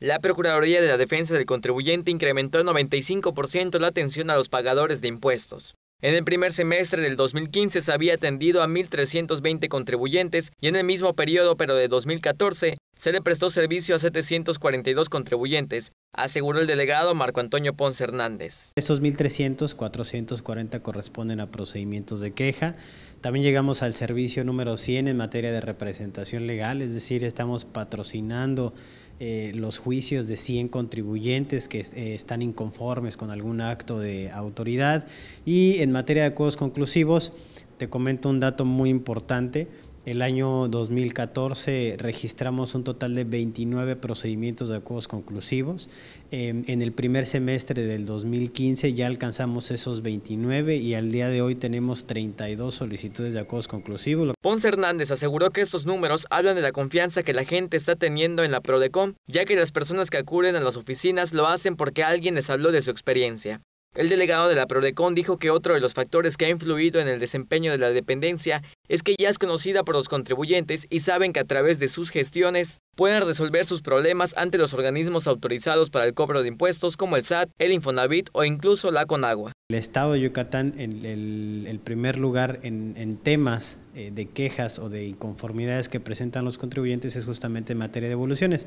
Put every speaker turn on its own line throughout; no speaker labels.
La Procuraduría de la Defensa del Contribuyente incrementó en 95% la atención a los pagadores de impuestos. En el primer semestre del 2015 se había atendido a 1.320 contribuyentes y en el mismo periodo, pero de 2014, se le prestó servicio a 742 contribuyentes, aseguró el delegado Marco Antonio Ponce Hernández.
Estos 1.300, 440 corresponden a procedimientos de queja. También llegamos al servicio número 100 en materia de representación legal, es decir, estamos patrocinando eh, los juicios de 100 contribuyentes que eh, están inconformes con algún acto de autoridad. Y en materia de acuerdos conclusivos, te comento un dato muy importante. El año 2014 registramos un total de 29 procedimientos de acuerdos conclusivos. Em, en el primer semestre del 2015 ya alcanzamos esos 29 y al día de hoy tenemos 32 solicitudes de acuerdos conclusivos.
Ponce Hernández aseguró que estos números hablan de la confianza que la gente está teniendo en la PRODECOM, ya que las personas que acuden a las oficinas lo hacen porque alguien les habló de su experiencia. El delegado de la Prodecon dijo que otro de los factores que ha influido en el desempeño de la dependencia es que ya es conocida por los contribuyentes y saben que a través de sus gestiones pueden resolver sus problemas ante los organismos autorizados para el cobro de impuestos como el SAT, el Infonavit o incluso la Conagua.
El estado de Yucatán, en el, primer lugar en, en temas eh, de quejas o de inconformidades que presentan los contribuyentes es justamente en materia de evoluciones,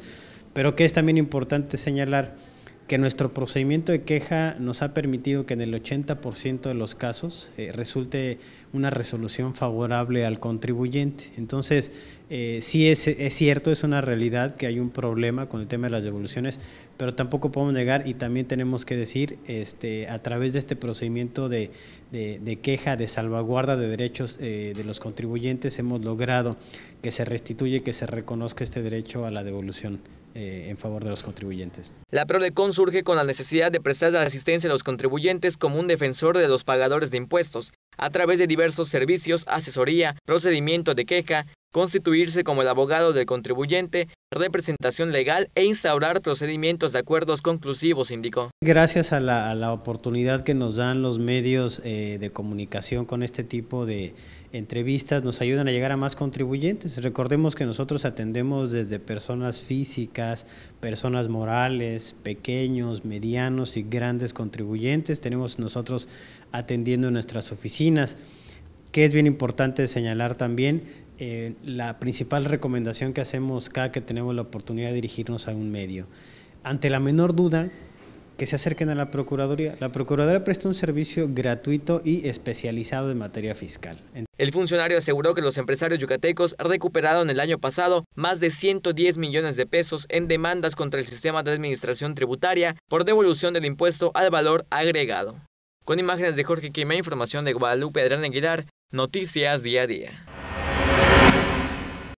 pero que es también importante señalar que nuestro procedimiento de queja nos ha permitido que en el 80% de los casos eh, resulte una resolución favorable al contribuyente. Entonces, eh, sí es, cierto, es una realidad que hay un problema con el tema de las devoluciones, pero tampoco podemos negar y también tenemos que decir, este, a través de este procedimiento de, queja, de salvaguarda de derechos eh, de los contribuyentes, hemos logrado que se restituye, que se reconozca este derecho a la devolución. Eh, en favor de los contribuyentes.
La PRODECON surge con la necesidad de prestar la asistencia a los contribuyentes como un defensor de los pagadores de impuestos, a través de diversos servicios, asesoría, procedimiento de queja, constituirse como el abogado del contribuyente, representación legal e instaurar procedimientos de acuerdos conclusivos, indicó.
Gracias a la, oportunidad que nos dan los medios eh, de comunicación con este tipo de entrevistas nos ayudan a llegar a más contribuyentes. Recordemos que nosotros atendemos desde personas físicas, personas morales, pequeños, medianos y grandes contribuyentes. Tenemos nosotros atendiendo en nuestras oficinas, que es bien importante señalar también. Eh, la principal recomendación que hacemos cada que tenemos la oportunidad de dirigirnos a un medio. Ante la menor duda, que se acerquen a la Procuraduría. La Procuraduría presta un servicio gratuito y especializado en materia fiscal.
El funcionario aseguró que los empresarios yucatecos recuperaron el año pasado más de 110 millones de pesos en demandas contra el sistema de administración tributaria por devolución del impuesto al valor agregado. Con imágenes de Jorge Quimé, información de Guadalupe Adrián Aguilar, Noticias Día a Día.